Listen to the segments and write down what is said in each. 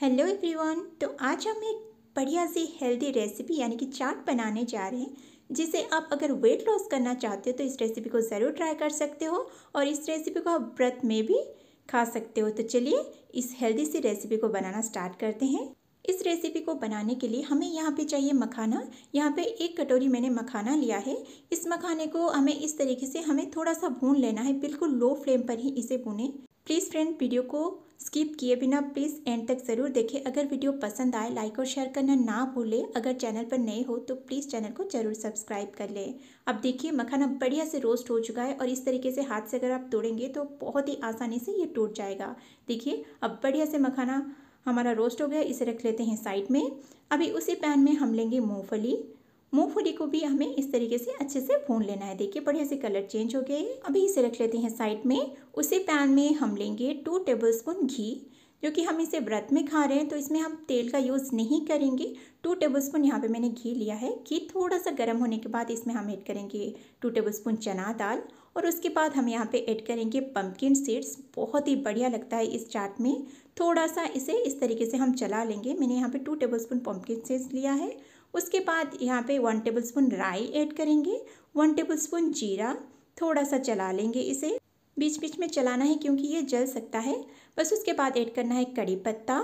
hello everyone तो आज हम एक बढ़िया सी हेल्दी रेसिपी यानी कि चाट बनाने जा रहे हैं जिसे आप अगर वेट लॉस करना चाहते हो तो इस रेसिपी को ज़रूर ट्राई कर सकते हो और इस रेसिपी को आप व्रत में भी खा सकते हो तो चलिए इस हेल्दी सी रेसिपी को बनाना स्टार्ट करते हैं इस रेसिपी को बनाने के लिए हमें यहाँ पे चाहिए मखाना यहाँ पे एक कटोरी मैंने मखाना लिया है इस मखाने को हमें इस तरीके से हमें थोड़ा सा भून लेना है बिल्कुल लो फ्लेम पर ही इसे भूनें प्लीज़ फ्रेंड वीडियो को स्किप किए बिना प्लीज़ एंड तक ज़रूर देखें अगर वीडियो पसंद आए लाइक और शेयर करना ना भूलें अगर चैनल पर नए हो तो प्लीज़ चैनल को ज़रूर सब्सक्राइब कर लें अब देखिए मखाना बढ़िया से रोस्ट हो चुका है और इस तरीके से हाथ से अगर आप तोड़ेंगे तो बहुत ही आसानी से ये टूट जाएगा देखिए अब बढ़िया से मखाना हमारा रोस्ट हो गया इसे रख लेते हैं साइड में अभी उसी पैन में हम लेंगे मूँगफली मूंगफली को भी हमें इस तरीके से अच्छे से भून लेना है देखिए बढ़िया से कलर चेंज हो गया है अभी इसे रख लेते हैं साइड में उसी पैन में हम लेंगे टू टेबलस्पून घी जो कि हम इसे व्रत में खा रहे हैं तो इसमें हम तेल का यूज़ नहीं करेंगे टू टेबल स्पून यहाँ पर मैंने घी लिया है घी थोड़ा सा गर्म होने के बाद इसमें हम ऐड करेंगे टू टेबल स्पून चना दाल और उसके बाद हम यहाँ पे ऐड करेंगे पम्पकिन सीड्स बहुत ही बढ़िया लगता है इस चाट में थोड़ा सा इसे इस तरीके से हम चला लेंगे मैंने यहाँ पर two table spoon pumpkin seeds लिया है उसके बाद यहाँ पे वन टेबलस्पून राई ऐड करेंगे वन टेबलस्पून जीरा थोड़ा सा चला लेंगे इसे बीच बीच में चलाना है क्योंकि ये जल सकता है बस उसके बाद ऐड करना है कड़ी पत्ता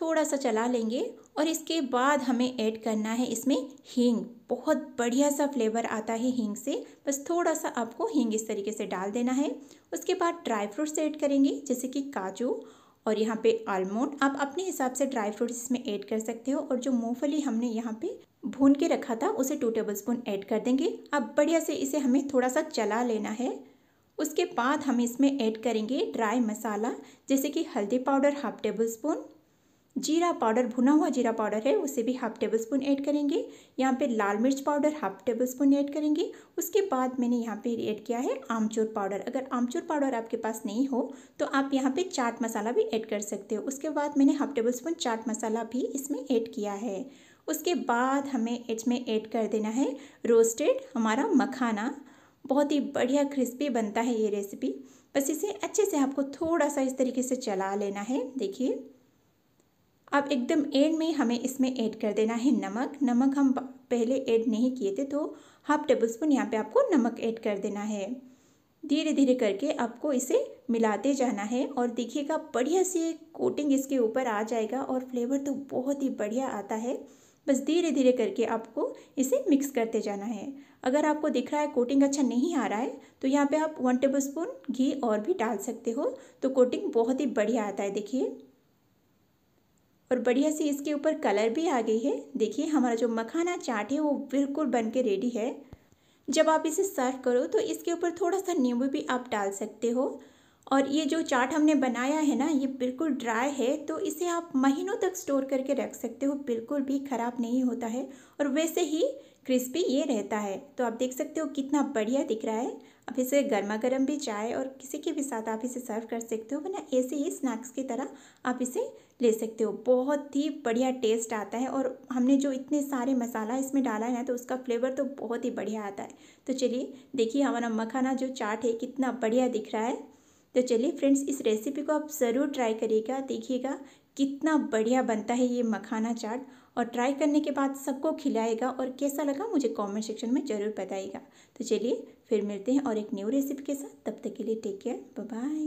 थोड़ा सा चला लेंगे और इसके बाद हमें ऐड करना है इसमें हींग बहुत बढ़िया सा फ्लेवर आता है हींग से बस थोड़ा सा आपको हींग इस तरीके से डाल देना है उसके बाद ड्राई फ्रूट्स ऐड करेंगे जैसे कि काजू और यहाँ पे आलमोंड आप अपने हिसाब से ड्राई फ्रूट्स इसमें ऐड कर सकते हो और जो मूंगफली हमने यहाँ पे भून के रखा था उसे टू टेबल स्पून ऐड कर देंगे अब बढ़िया से इसे हमें थोड़ा सा चला लेना है उसके बाद हम इसमें ऐड करेंगे ड्राई मसाला जैसे कि हल्दी पाउडर हाफ टेबल स्पून जीरा पाउडर भुना हुआ जीरा पाउडर है उसे भी हाफ टेबल स्पून ऐड करेंगे यहाँ पे लाल मिर्च powder half table spoon add करेंगे उसके बाद मैंने यहाँ पे ऐड किया है आमचूर पाउडर अगर आमचूर पाउडर आपके पास नहीं हो तो आप यहाँ पे चाट मसाला भी ऐड कर सकते हो उसके बाद मैंने half table spoon chaat masala भी इसमें ऐड किया है उसके बाद हमें इसमें ऐड कर देना है रोस्टेड हमारा मखाना बहुत ही बढ़िया क्रिस्पी बनता है ये रेसिपी बस इसे अच्छे से आपको थोड़ा सा इस तरीके से चला लेना है देखिए अब एकदम एंड में हमें इसमें ऐड कर देना है नमक नमक हम पहले ऐड नहीं किए थे तो हाफ टेबल स्पून यहाँ पर आपको नमक ऐड कर देना है धीरे धीरे करके आपको इसे मिलाते जाना है और देखिएगा बढ़िया से कोटिंग इसके ऊपर आ जाएगा और फ्लेवर तो बहुत ही बढ़िया आता है बस धीरे धीरे करके आपको इसे मिक्स करते जाना है अगर आपको दिख रहा है कोटिंग अच्छा नहीं आ रहा है तो यहाँ पे आप वन टेबल स्पून घी और भी डाल सकते हो तो कोटिंग बहुत ही बढ़िया आता है देखिए और बढ़िया से इसके ऊपर कलर भी आ गई है देखिए हमारा जो मखाना चाट है वो बिल्कुल बन के रेडी है जब आप इसे सर्व करो तो इसके ऊपर थोड़ा सा नींबू भी आप डाल सकते हो और ये जो चाट हमने बनाया है ना ये बिल्कुल ड्राई है तो इसे आप महीनों तक स्टोर करके रख सकते हो बिल्कुल भी ख़राब नहीं होता है और वैसे ही क्रिस्पी ये रहता है तो आप देख सकते हो कितना बढ़िया दिख रहा है अब इसे गर्मा गर्म भी चाय और किसी के भी साथ आप इसे सर्व कर सकते हो वरना ऐसे ही स्नैक्स की तरह आप इसे ले सकते हो बहुत ही बढ़िया टेस्ट आता है और हमने जो इतने सारे मसाला इसमें डाला है ना तो उसका फ्लेवर तो बहुत ही बढ़िया आता है तो चलिए देखिए हमारा मखाना जो चाट है कितना बढ़िया दिख रहा है तो चलिए फ्रेंड्स इस रेसिपी को आप ज़रूर ट्राई करिएगा देखिएगा कितना बढ़िया बनता है ये मखाना चाट और ट्राई करने के बाद सबको खिलाएगा और कैसा लगा मुझे कमेंट सेक्शन में ज़रूर बताइएगा तो चलिए फिर मिलते हैं और एक न्यू रेसिपी के साथ तब तक के लिए टेक केयर बाय